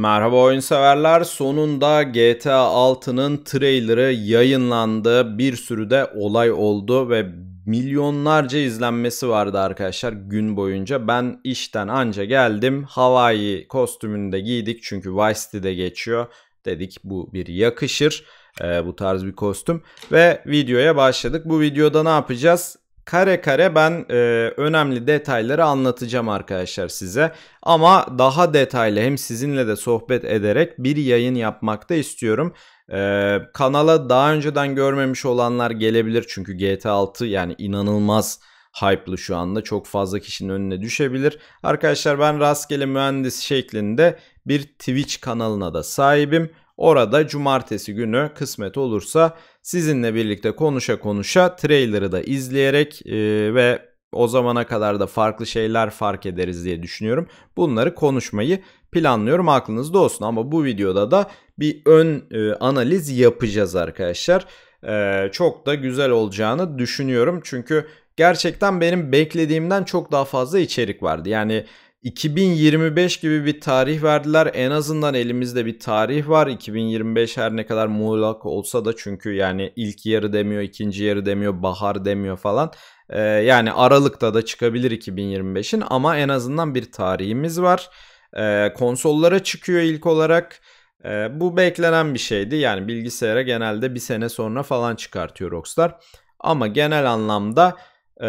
Merhaba oyun severler. Sonunda GTA 6'nın trailerı yayınlandı. Bir sürü de olay oldu ve milyonlarca izlenmesi vardı arkadaşlar gün boyunca. Ben işten anca geldim. Hawaii kostümünü de giydik çünkü Vice City'de geçiyor. Dedik bu bir yakışır. Ee, bu tarz bir kostüm ve videoya başladık. Bu videoda ne yapacağız? kare kare ben e, önemli detayları anlatacağım arkadaşlar size. Ama daha detaylı hem sizinle de sohbet ederek bir yayın yapmak da istiyorum. Ee, kanala daha önceden görmemiş olanlar gelebilir çünkü GT 6 yani inanılmaz hype'lı şu anda. Çok fazla kişinin önüne düşebilir. Arkadaşlar ben rastgele mühendis şeklinde bir Twitch kanalına da sahibim. Orada cumartesi günü kısmet olursa sizinle birlikte konuşa konuşa trailer'ı da izleyerek e, ve o zamana kadar da farklı şeyler fark ederiz diye düşünüyorum. Bunları konuşmayı planlıyorum aklınızda olsun ama bu videoda da bir ön e, analiz yapacağız arkadaşlar. E, çok da güzel olacağını düşünüyorum çünkü gerçekten benim beklediğimden çok daha fazla içerik vardı. Yani 2025 gibi bir tarih verdiler. En azından elimizde bir tarih var. 2025 her ne kadar muğlak olsa da çünkü yani ilk yarı demiyor, ikinci yarı demiyor, bahar demiyor falan. Ee, yani Aralık'ta da çıkabilir 2025'in ama en azından bir tarihimiz var. Ee, konsollara çıkıyor ilk olarak. Ee, bu beklenen bir şeydi. Yani bilgisayara genelde bir sene sonra falan çıkartıyor Rockstar. Ama genel anlamda e,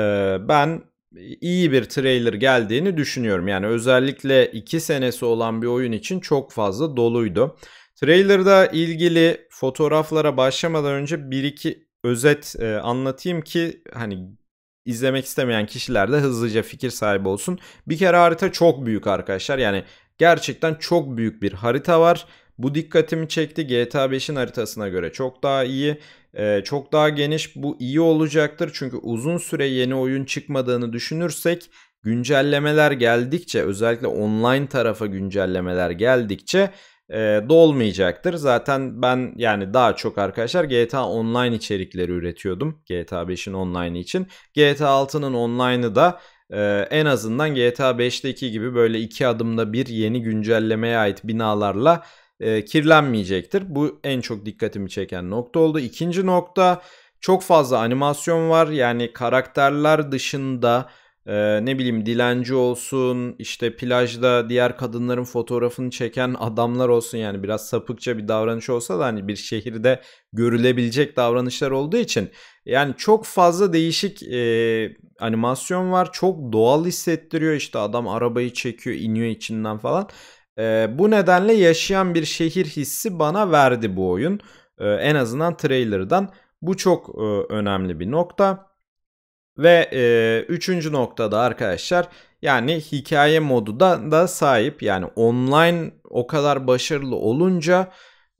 ben iyi bir trailer geldiğini düşünüyorum. Yani özellikle 2 senesi olan bir oyun için çok fazla doluydu. Trailer'da ilgili fotoğraflara başlamadan önce bir iki özet e, anlatayım ki hani izlemek istemeyen kişiler de hızlıca fikir sahibi olsun. Bir kere harita çok büyük arkadaşlar. Yani gerçekten çok büyük bir harita var. Bu dikkatimi çekti. GTA 5'in haritasına göre çok daha iyi. Ee, çok daha geniş bu iyi olacaktır. Çünkü uzun süre yeni oyun çıkmadığını düşünürsek güncellemeler geldikçe özellikle online tarafa güncellemeler geldikçe e, dolmayacaktır. Zaten ben yani daha çok arkadaşlar GTA Online içerikleri üretiyordum. GTA 5'in online'ı için. GTA 6'nın online'ı da e, en azından GTA 5'teki gibi böyle iki adımda bir yeni güncellemeye ait binalarla e, kirlenmeyecektir. Bu en çok dikkatimi çeken nokta oldu. İkinci nokta çok fazla animasyon var. Yani karakterler dışında e, ne bileyim dilenci olsun, işte plajda diğer kadınların fotoğrafını çeken adamlar olsun. Yani biraz sapıkça bir davranış olsa da hani bir şehirde görülebilecek davranışlar olduğu için yani çok fazla değişik e, animasyon var. Çok doğal hissettiriyor. İşte adam arabayı çekiyor, iniyor içinden falan. E, bu nedenle yaşayan bir şehir hissi bana verdi bu oyun. E, en azından trailer'dan. Bu çok e, önemli bir nokta. Ve e, üçüncü noktada arkadaşlar yani hikaye modu da, da sahip. Yani online o kadar başarılı olunca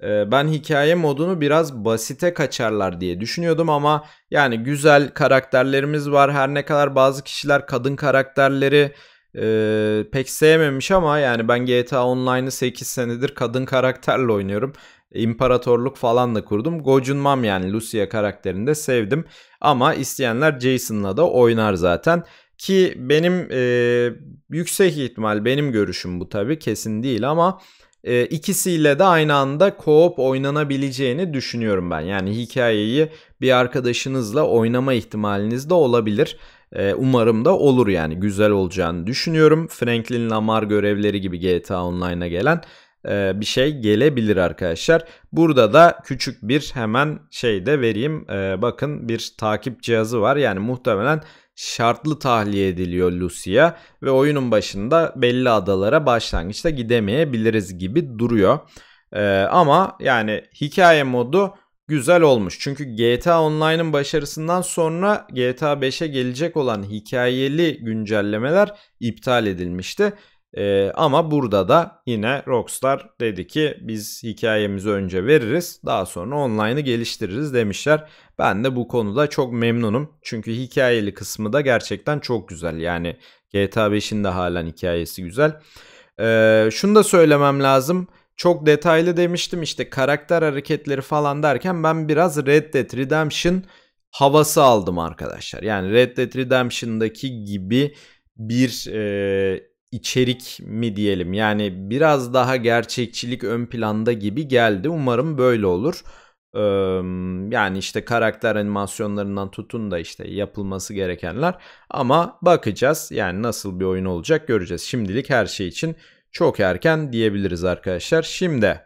e, ben hikaye modunu biraz basite kaçarlar diye düşünüyordum ama yani güzel karakterlerimiz var. Her ne kadar bazı kişiler kadın karakterleri e, pek sevmemiş ama yani ben GTA Online'ı 8 senedir kadın karakterle oynuyorum. İmparatorluk falan da kurdum. Gocunmam yani Lucia karakterini de sevdim. Ama isteyenler Jason'la da oynar zaten. Ki benim e, yüksek ihtimal benim görüşüm bu tabi kesin değil ama e, ikisiyle de aynı anda co oynanabileceğini düşünüyorum ben. Yani hikayeyi bir arkadaşınızla oynama ihtimaliniz de olabilir. E, umarım da olur yani güzel olacağını düşünüyorum. Franklin Lamar görevleri gibi GTA Online'a gelen e, bir şey gelebilir arkadaşlar. Burada da küçük bir hemen şey de vereyim. E, bakın bir takip cihazı var. Yani muhtemelen şartlı tahliye ediliyor Lucia ve oyunun başında belli adalara başlangıçta gidemeyebiliriz gibi duruyor. Ee, ama yani hikaye modu güzel olmuş. Çünkü GTA Online'ın başarısından sonra GTA 5'e gelecek olan hikayeli güncellemeler iptal edilmişti. Ee, ama burada da yine Rockstar dedi ki biz hikayemizi önce veririz daha sonra online'ı geliştiririz demişler. Ben de bu konuda çok memnunum. Çünkü hikayeli kısmı da gerçekten çok güzel. Yani GTA 5'in de halen hikayesi güzel. Ee, şunu da söylemem lazım çok detaylı demiştim işte karakter hareketleri falan derken ben biraz Red Dead Redemption havası aldım arkadaşlar. Yani Red Dead Redemption'daki gibi bir e, içerik mi diyelim yani biraz daha gerçekçilik ön planda gibi geldi. Umarım böyle olur. yani işte karakter animasyonlarından tutun da işte yapılması gerekenler ama bakacağız yani nasıl bir oyun olacak göreceğiz. Şimdilik her şey için çok erken diyebiliriz arkadaşlar. Şimdi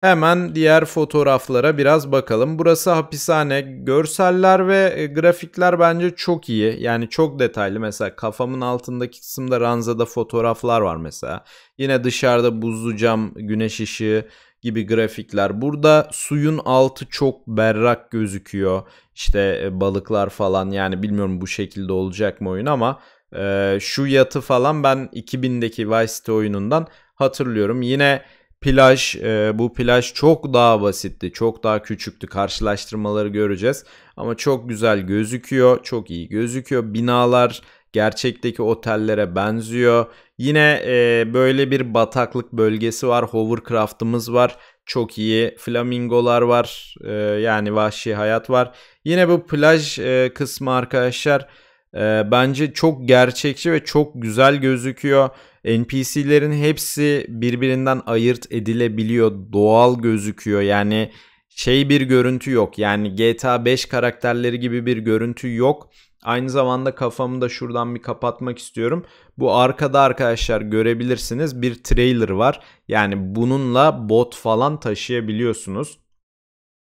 hemen diğer fotoğraflara biraz bakalım. Burası hapishane. Görseller ve e, grafikler bence çok iyi. Yani çok detaylı. Mesela kafamın altındaki kısımda ranzada fotoğraflar var mesela. Yine dışarıda buzlu cam, güneş ışığı gibi grafikler. Burada suyun altı çok berrak gözüküyor. İşte e, balıklar falan yani bilmiyorum bu şekilde olacak mı oyun ama ee, şu yatı falan ben 2000'deki Vice City oyunundan hatırlıyorum. Yine plaj e, bu plaj çok daha basitti. Çok daha küçüktü. Karşılaştırmaları göreceğiz. Ama çok güzel gözüküyor. Çok iyi gözüküyor. Binalar gerçekteki otellere benziyor. Yine e, böyle bir bataklık bölgesi var. Hovercraft'ımız var. Çok iyi flamingolar var. E, yani vahşi hayat var. Yine bu plaj e, kısmı arkadaşlar e, bence çok gerçekçi ve çok güzel gözüküyor. NPC'lerin hepsi birbirinden ayırt edilebiliyor. Doğal gözüküyor. Yani şey bir görüntü yok. Yani GTA 5 karakterleri gibi bir görüntü yok. Aynı zamanda kafamı da şuradan bir kapatmak istiyorum. Bu arkada arkadaşlar görebilirsiniz bir trailer var. Yani bununla bot falan taşıyabiliyorsunuz.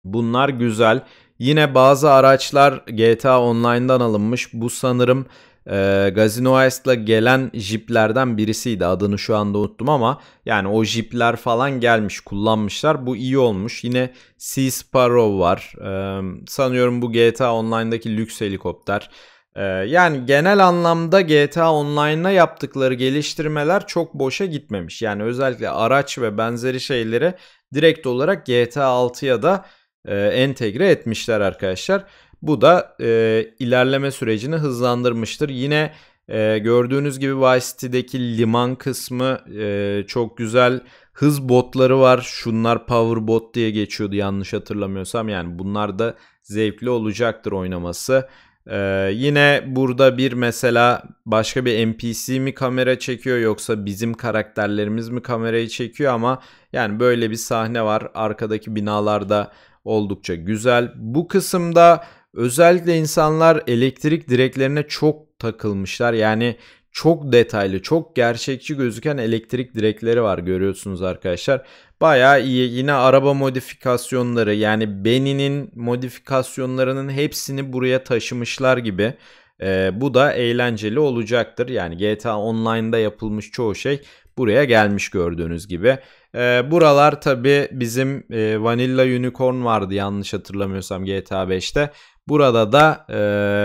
Bunlar güzel. Yine bazı araçlar GTA Online'dan alınmış. Bu sanırım e, Gazino Heist'la gelen jiplerden birisiydi. Adını şu anda unuttum ama yani o jipler falan gelmiş kullanmışlar. Bu iyi olmuş. Yine Sea Sparrow var. E, sanıyorum bu GTA Online'daki lüks helikopter. E, yani genel anlamda GTA Online'a yaptıkları geliştirmeler çok boşa gitmemiş. Yani özellikle araç ve benzeri şeyleri direkt olarak GTA 6'ya da e, entegre etmişler arkadaşlar. Bu da e, ilerleme sürecini hızlandırmıştır. Yine e, gördüğünüz gibi Vice City'deki liman kısmı e, çok güzel hız botları var. Şunlar power bot diye geçiyordu yanlış hatırlamıyorsam. Yani bunlar da zevkli olacaktır oynaması. Ee, yine burada bir mesela başka bir NPC mi kamera çekiyor yoksa bizim karakterlerimiz mi kamerayı çekiyor ama yani böyle bir sahne var. Arkadaki binalarda oldukça güzel. Bu kısımda özellikle insanlar elektrik direklerine çok takılmışlar. Yani çok detaylı, çok gerçekçi gözüken elektrik direkleri var görüyorsunuz arkadaşlar. Bayağı iyi. Yine araba modifikasyonları yani Benny'nin modifikasyonlarının hepsini buraya taşımışlar gibi. Ee, bu da eğlenceli olacaktır. Yani GTA Online'da yapılmış çoğu şey buraya gelmiş gördüğünüz gibi. E, buralar tabi bizim e, Vanilla Unicorn vardı yanlış hatırlamıyorsam GTA 5'te. Burada da e,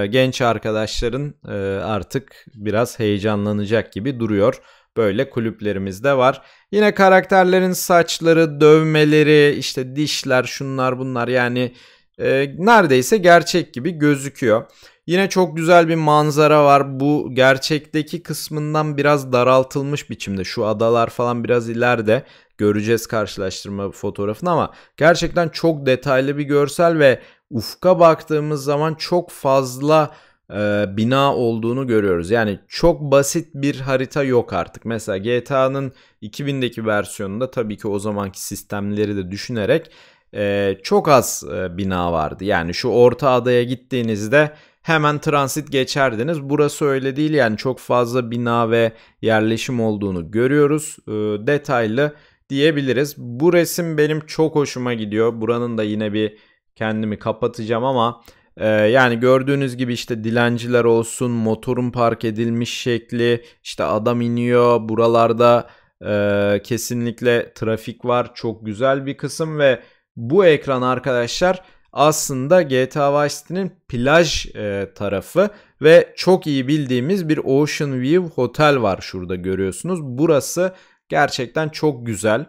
genç arkadaşların e, artık biraz heyecanlanacak gibi duruyor. Böyle kulüplerimiz de var. Yine karakterlerin saçları, dövmeleri, işte dişler, şunlar bunlar yani e, neredeyse gerçek gibi gözüküyor. Yine çok güzel bir manzara var. Bu gerçekteki kısmından biraz daraltılmış biçimde. Şu adalar falan biraz ileride göreceğiz karşılaştırma fotoğrafını ama gerçekten çok detaylı bir görsel ve ufka baktığımız zaman çok fazla e, bina olduğunu görüyoruz. Yani çok basit bir harita yok artık. Mesela GTA'nın 2000'deki versiyonunda tabii ki o zamanki sistemleri de düşünerek e, çok az e, bina vardı. Yani şu orta adaya gittiğinizde hemen transit geçerdiniz. Burası öyle değil yani çok fazla bina ve yerleşim olduğunu görüyoruz. E, detaylı diyebiliriz. Bu resim benim çok hoşuma gidiyor. Buranın da yine bir kendimi kapatacağım ama e, yani gördüğünüz gibi işte dilenciler olsun, motorun park edilmiş şekli, işte adam iniyor, buralarda e, kesinlikle trafik var. Çok güzel bir kısım ve bu ekran arkadaşlar aslında GTA Vice City'nin plaj e, tarafı ve çok iyi bildiğimiz bir Ocean View Hotel var şurada görüyorsunuz. Burası gerçekten çok güzel.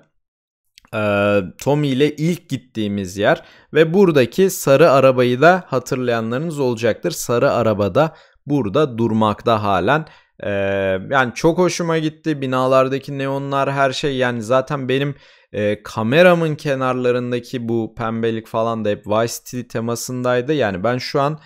E, Tommy ile ilk gittiğimiz yer ve buradaki sarı arabayı da hatırlayanlarınız olacaktır. Sarı arabada burada durmakta halen. Ee, yani çok hoşuma gitti. Binalardaki neonlar her şey yani zaten benim e, kameramın kenarlarındaki bu pembelik falan da hep Vice City temasındaydı. Yani ben şu an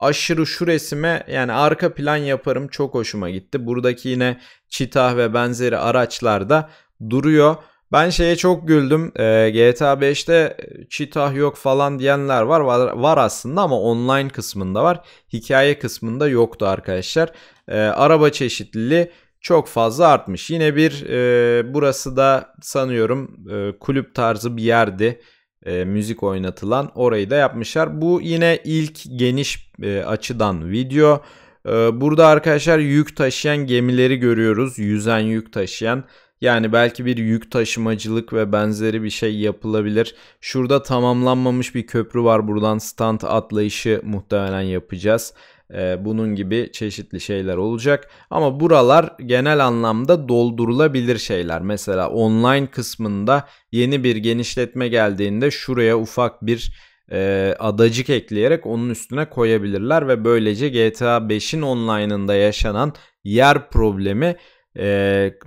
aşırı şu resime yani arka plan yaparım çok hoşuma gitti. Buradaki yine çitah ve benzeri araçlar da duruyor. Ben şeye çok güldüm. Ee, e, GTA 5'te çitah yok falan diyenler var. var. Var aslında ama online kısmında var. Hikaye kısmında yoktu arkadaşlar. E, araba çeşitliliği çok fazla artmış. Yine bir e, burası da sanıyorum e, kulüp tarzı bir yerdi. E, müzik oynatılan orayı da yapmışlar. Bu yine ilk geniş e, açıdan video. E, burada arkadaşlar yük taşıyan gemileri görüyoruz. Yüzen yük taşıyan. Yani belki bir yük taşımacılık ve benzeri bir şey yapılabilir. Şurada tamamlanmamış bir köprü var. Buradan stand atlayışı muhtemelen yapacağız. Ee, bunun gibi çeşitli şeyler olacak. Ama buralar genel anlamda doldurulabilir şeyler. Mesela online kısmında yeni bir genişletme geldiğinde şuraya ufak bir e, adacık ekleyerek onun üstüne koyabilirler ve böylece GTA 5'in online'ında yaşanan yer problemi e,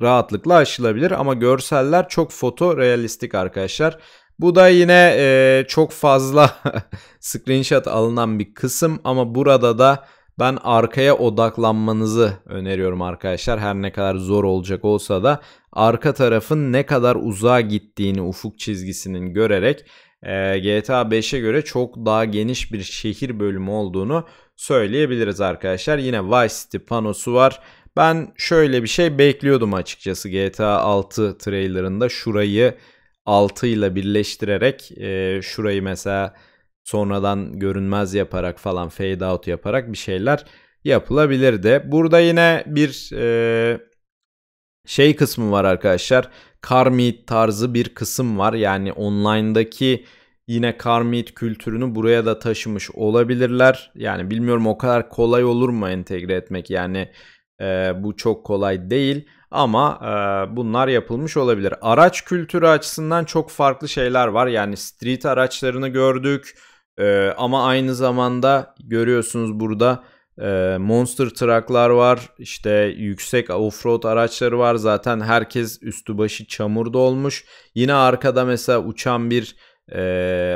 rahatlıkla aşılabilir ama görseller çok foto realistik arkadaşlar. Bu da yine e, çok fazla screenshot alınan bir kısım ama burada da ben arkaya odaklanmanızı öneriyorum arkadaşlar. Her ne kadar zor olacak olsa da arka tarafın ne kadar uzağa gittiğini ufuk çizgisinin görerek e, GTA 5'e göre çok daha geniş bir şehir bölümü olduğunu söyleyebiliriz arkadaşlar. Yine Vice City panosu var. Ben şöyle bir şey bekliyordum açıkçası GTA 6 trailerında şurayı 6 ile birleştirerek e, şurayı mesela sonradan görünmez yaparak falan fade out yaparak bir şeyler yapılabilirdi. Burada yine bir e, şey kısmı var arkadaşlar. Karmit tarzı bir kısım var. Yani online'daki yine karmit kültürünü buraya da taşımış olabilirler. Yani bilmiyorum o kadar kolay olur mu entegre etmek. Yani e, bu çok kolay değil ama e, bunlar yapılmış olabilir. Araç kültürü açısından çok farklı şeyler var. Yani street araçlarını gördük e, ama aynı zamanda görüyorsunuz burada e, monster trucklar var. İşte yüksek offroad araçları var. Zaten herkes üstü başı çamurda olmuş. Yine arkada mesela uçan bir e,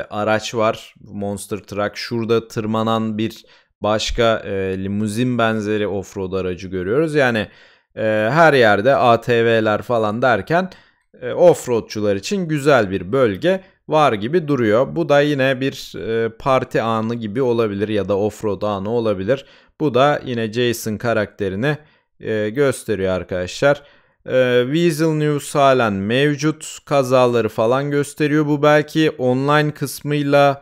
araç var. Monster truck. Şurada tırmanan bir başka e, limuzin benzeri offroad aracı görüyoruz. Yani e, her yerde ATV'ler falan derken e, offroadçular için güzel bir bölge var gibi duruyor. Bu da yine bir e, parti anı gibi olabilir ya da offroad anı olabilir. Bu da yine Jason karakterini e, gösteriyor arkadaşlar. E, Weasel News halen mevcut. Kazaları falan gösteriyor. Bu belki online kısmıyla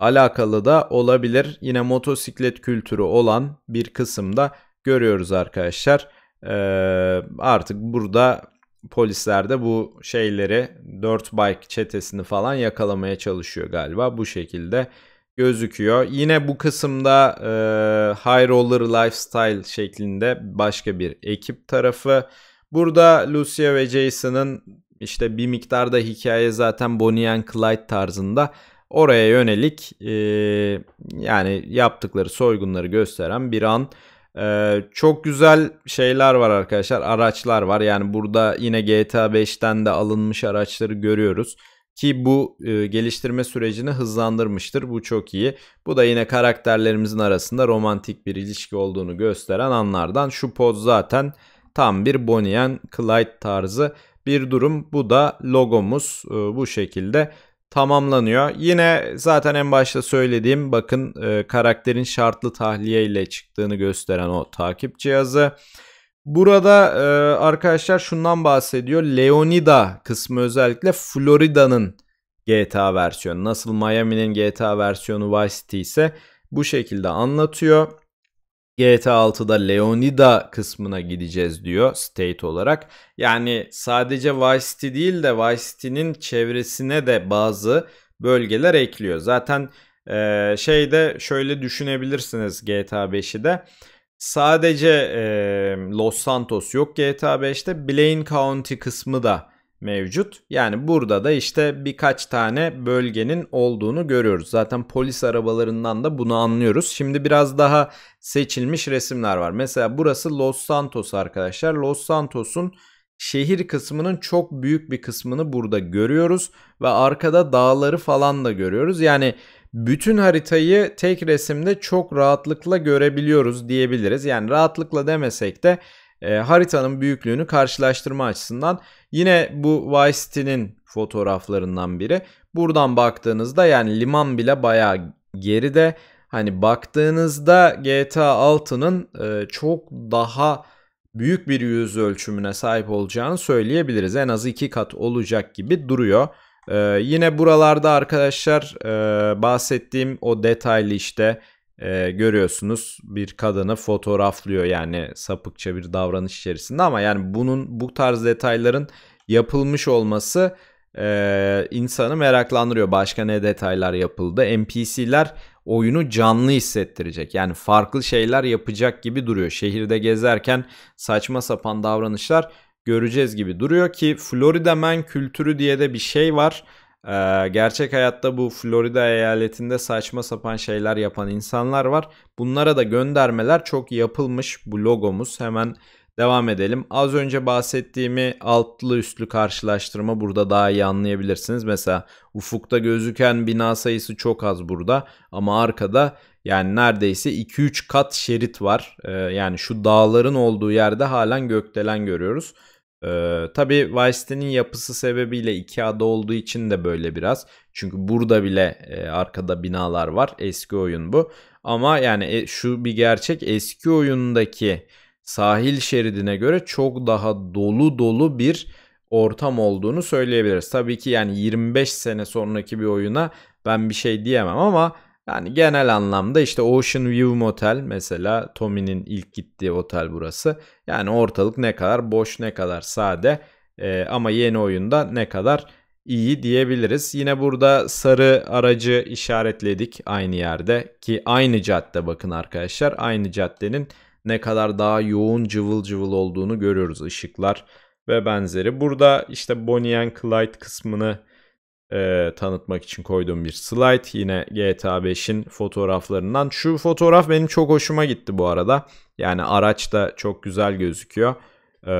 alakalı da olabilir. Yine motosiklet kültürü olan bir kısımda görüyoruz arkadaşlar. Ee, artık burada polisler de bu şeyleri dört bike çetesini falan yakalamaya çalışıyor galiba bu şekilde gözüküyor. Yine bu kısımda e, High Roller Lifestyle şeklinde başka bir ekip tarafı. Burada Lucia ve Jason'ın işte bir miktarda hikaye zaten Bonnie and Clyde tarzında oraya yönelik e, yani yaptıkları soygunları gösteren bir an. Ee, çok güzel şeyler var arkadaşlar. Araçlar var. Yani burada yine GTA 5'ten de alınmış araçları görüyoruz. Ki bu e, geliştirme sürecini hızlandırmıştır. Bu çok iyi. Bu da yine karakterlerimizin arasında romantik bir ilişki olduğunu gösteren anlardan. Şu poz zaten tam bir Bonnie and Clyde tarzı bir durum. Bu da logomuz e, bu şekilde tamamlanıyor. Yine zaten en başta söylediğim bakın e, karakterin şartlı tahliye ile çıktığını gösteren o takip cihazı. Burada e, arkadaşlar şundan bahsediyor. Leonida kısmı özellikle Florida'nın GTA versiyonu. Nasıl Miami'nin GTA versiyonu Vice City ise bu şekilde anlatıyor. GTA 6'da Leonida kısmına gideceğiz diyor state olarak. Yani sadece Vice City değil de Vice City'nin çevresine de bazı bölgeler ekliyor. Zaten e, şeyde şöyle düşünebilirsiniz GTA 5'i de. Sadece e, Los Santos yok GTA 5'te Blaine County kısmı da mevcut. Yani burada da işte birkaç tane bölgenin olduğunu görüyoruz. Zaten polis arabalarından da bunu anlıyoruz. Şimdi biraz daha seçilmiş resimler var. Mesela burası Los Santos arkadaşlar. Los Santos'un şehir kısmının çok büyük bir kısmını burada görüyoruz ve arkada dağları falan da görüyoruz. Yani bütün haritayı tek resimde çok rahatlıkla görebiliyoruz diyebiliriz. Yani rahatlıkla demesek de e, haritanın büyüklüğünü karşılaştırma açısından yine bu Vice City'nin fotoğraflarından biri. Buradan baktığınızda yani liman bile bayağı geride. Hani baktığınızda GTA 6'nın e, çok daha büyük bir yüz ölçümüne sahip olacağını söyleyebiliriz. En az iki kat olacak gibi duruyor. Ee, yine buralarda arkadaşlar e, bahsettiğim o detaylı işte e, görüyorsunuz bir kadını fotoğraflıyor yani sapıkça bir davranış içerisinde ama yani bunun bu tarz detayların yapılmış olması e, insanı meraklandırıyor. Başka ne detaylar yapıldı? NPC'ler oyunu canlı hissettirecek. Yani farklı şeyler yapacak gibi duruyor. Şehirde gezerken saçma sapan davranışlar göreceğiz gibi duruyor ki Florida Man kültürü diye de bir şey var. Ee, gerçek hayatta bu Florida eyaletinde saçma sapan şeyler yapan insanlar var. Bunlara da göndermeler çok yapılmış bu logomuz. Hemen devam edelim. Az önce bahsettiğimi altlı üstlü karşılaştırma burada daha iyi anlayabilirsiniz. Mesela ufukta gözüken bina sayısı çok az burada ama arkada yani neredeyse 2-3 kat şerit var. Ee, yani şu dağların olduğu yerde halen gökdelen görüyoruz. Ee, tabii Vice yapısı sebebiyle iki ada olduğu için de böyle biraz. Çünkü burada bile e, arkada binalar var. Eski oyun bu. Ama yani e, şu bir gerçek eski oyundaki sahil şeridine göre çok daha dolu dolu bir ortam olduğunu söyleyebiliriz. Tabii ki yani 25 sene sonraki bir oyuna ben bir şey diyemem ama yani genel anlamda işte Ocean View Motel mesela Tommy'nin ilk gittiği otel burası. Yani ortalık ne kadar boş ne kadar sade e, ama yeni oyunda ne kadar iyi diyebiliriz. Yine burada sarı aracı işaretledik aynı yerde ki aynı cadde bakın arkadaşlar aynı caddenin ne kadar daha yoğun cıvıl cıvıl olduğunu görüyoruz ışıklar ve benzeri. Burada işte Bonnie and Clyde kısmını e, tanıtmak için koyduğum bir slide. Yine GTA 5'in fotoğraflarından. Şu fotoğraf benim çok hoşuma gitti bu arada. Yani araç da çok güzel gözüküyor. E,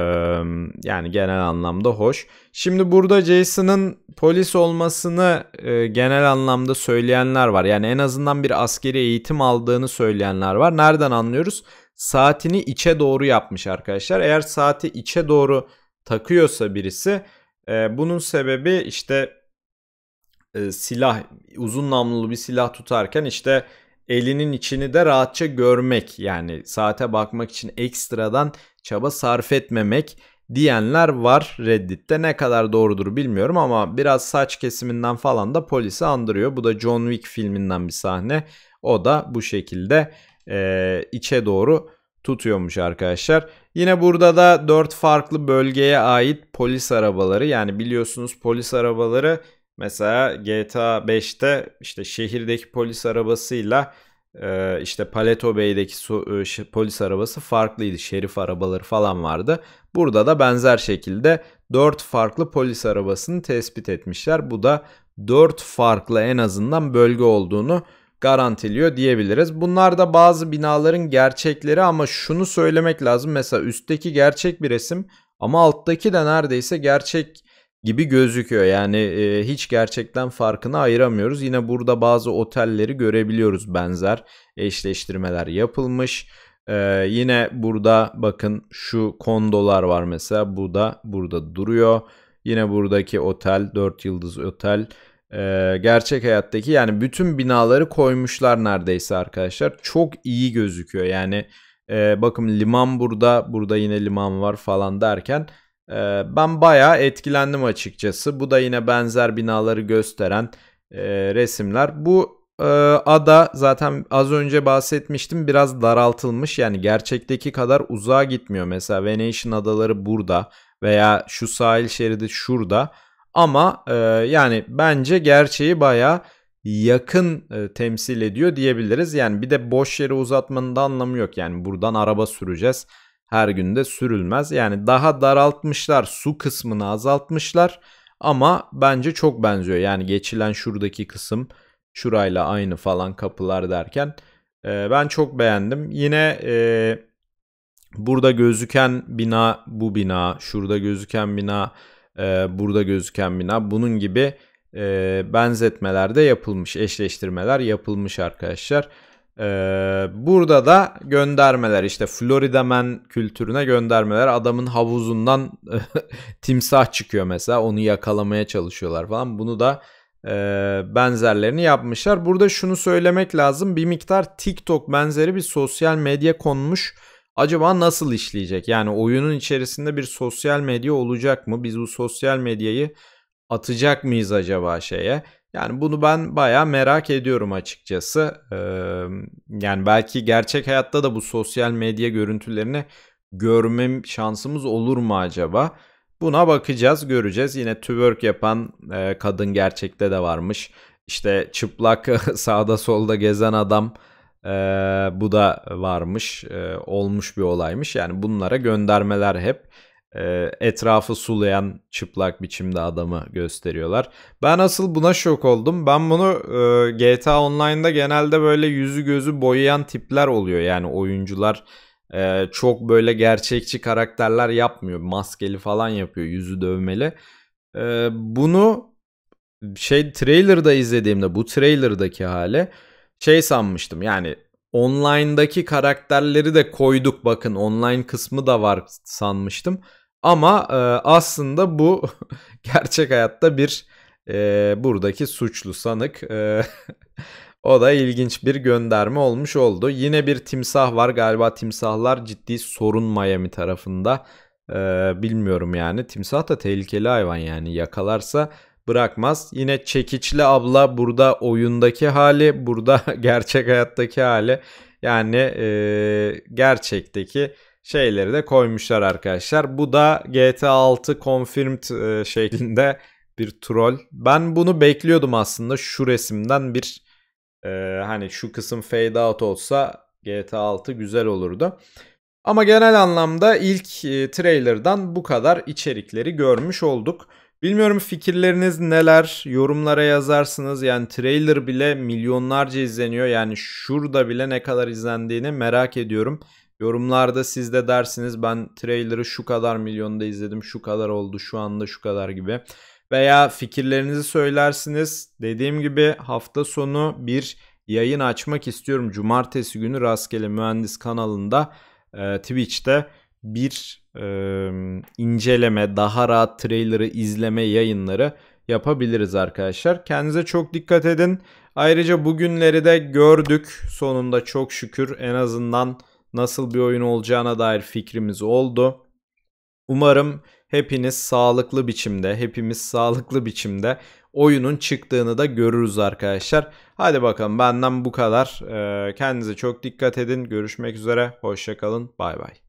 yani genel anlamda hoş. Şimdi burada Jason'ın polis olmasını e, genel anlamda söyleyenler var. Yani en azından bir askeri eğitim aldığını söyleyenler var. Nereden anlıyoruz? Saatini içe doğru yapmış arkadaşlar. Eğer saati içe doğru takıyorsa birisi e, bunun sebebi işte e, silah uzun namlulu bir silah tutarken işte elinin içini de rahatça görmek yani saate bakmak için ekstradan çaba sarf etmemek diyenler var Reddit'te. Ne kadar doğrudur bilmiyorum ama biraz saç kesiminden falan da polisi andırıyor. Bu da John Wick filminden bir sahne. O da bu şekilde e, içe doğru tutuyormuş arkadaşlar. Yine burada da 4 farklı bölgeye ait polis arabaları yani biliyorsunuz polis arabaları Mesela GTA 5'te işte şehirdeki polis arabasıyla işte Paleto Bey'deki ıı, polis arabası farklıydı. Şerif arabaları falan vardı. Burada da benzer şekilde 4 farklı polis arabasını tespit etmişler. Bu da 4 farklı en azından bölge olduğunu garantiliyor diyebiliriz. Bunlar da bazı binaların gerçekleri ama şunu söylemek lazım. Mesela üstteki gerçek bir resim ama alttaki de neredeyse gerçek gibi gözüküyor. Yani e, hiç gerçekten farkını ayıramıyoruz. Yine burada bazı otelleri görebiliyoruz benzer eşleştirmeler yapılmış. Ee, yine burada bakın şu kondolar var mesela bu da burada duruyor. Yine buradaki otel 4 yıldız otel e, gerçek hayattaki yani bütün binaları koymuşlar neredeyse arkadaşlar. Çok iyi gözüküyor yani e, bakın liman burada burada yine liman var falan derken ee, ben bayağı etkilendim açıkçası. Bu da yine benzer binaları gösteren e, resimler. Bu e, ada zaten az önce bahsetmiştim biraz daraltılmış. Yani gerçekteki kadar uzağa gitmiyor. Mesela Venetian adaları burada veya şu sahil şeridi şurada. Ama e, yani bence gerçeği bayağı yakın e, temsil ediyor diyebiliriz. Yani bir de boş yere uzatmanın da anlamı yok. Yani buradan araba süreceğiz her günde sürülmez. Yani daha daraltmışlar, su kısmını azaltmışlar ama bence çok benziyor. Yani geçilen şuradaki kısım şurayla aynı falan kapılar derken e, ben çok beğendim. Yine e, burada gözüken bina bu bina, şurada gözüken bina, e, burada gözüken bina bunun gibi e, benzetmeler de yapılmış, eşleştirmeler yapılmış arkadaşlar. Ee, burada da göndermeler işte Florida Man kültürüne göndermeler. Adamın havuzundan timsah çıkıyor mesela onu yakalamaya çalışıyorlar falan. Bunu da e, benzerlerini yapmışlar. Burada şunu söylemek lazım bir miktar TikTok benzeri bir sosyal medya konmuş. Acaba nasıl işleyecek? Yani oyunun içerisinde bir sosyal medya olacak mı? Biz bu sosyal medyayı atacak mıyız acaba şeye? Yani bunu ben baya merak ediyorum açıkçası. Ee, yani belki gerçek hayatta da bu sosyal medya görüntülerini görmem şansımız olur mu acaba? Buna bakacağız, göreceğiz. Yine twerk yapan e, kadın gerçekte de varmış. İşte çıplak sağda solda gezen adam e, bu da varmış. E, olmuş bir olaymış. Yani bunlara göndermeler hep. Ee, etrafı sulayan çıplak biçimde adamı gösteriyorlar. Ben asıl buna şok oldum. Ben bunu e, GTA Online'da genelde böyle yüzü gözü boyayan tipler oluyor. Yani oyuncular e, çok böyle gerçekçi karakterler yapmıyor. Maskeli falan yapıyor, yüzü dövmeli. E, bunu şey trailer'da izlediğimde bu trailer'daki hali şey sanmıştım. Yani online'daki karakterleri de koyduk bakın online kısmı da var sanmıştım. Ama e, aslında bu gerçek hayatta bir e, buradaki suçlu sanık. E, o da ilginç bir gönderme olmuş oldu. Yine bir timsah var galiba timsahlar ciddi sorun Miami tarafında. E, bilmiyorum yani timsah da tehlikeli hayvan yani yakalarsa bırakmaz. Yine çekiçli abla burada oyundaki hali, burada gerçek hayattaki hali. Yani e, gerçekteki şeyleri de koymuşlar arkadaşlar. Bu da GTA 6 confirmed e, şeklinde bir troll. Ben bunu bekliyordum aslında şu resimden bir e, hani şu kısım fade out olsa GTA 6 güzel olurdu. Ama genel anlamda ilk e, trailer'dan bu kadar içerikleri görmüş olduk. Bilmiyorum fikirleriniz neler? Yorumlara yazarsınız. Yani trailer bile milyonlarca izleniyor. Yani şurada bile ne kadar izlendiğini merak ediyorum. Yorumlarda siz de dersiniz ben trailer'ı şu kadar milyonda izledim, şu kadar oldu, şu anda şu kadar gibi. Veya fikirlerinizi söylersiniz. Dediğim gibi hafta sonu bir yayın açmak istiyorum. Cumartesi günü Rastgele Mühendis kanalında, e, Twitch'te bir e, inceleme, daha rahat trailer'ı izleme yayınları yapabiliriz arkadaşlar. Kendinize çok dikkat edin. Ayrıca bugünleri de gördük. Sonunda çok şükür en azından nasıl bir oyun olacağına dair fikrimiz oldu. Umarım hepiniz sağlıklı biçimde, hepimiz sağlıklı biçimde oyunun çıktığını da görürüz arkadaşlar. Hadi bakalım benden bu kadar. Kendinize çok dikkat edin. Görüşmek üzere. Hoşçakalın. Bay bay.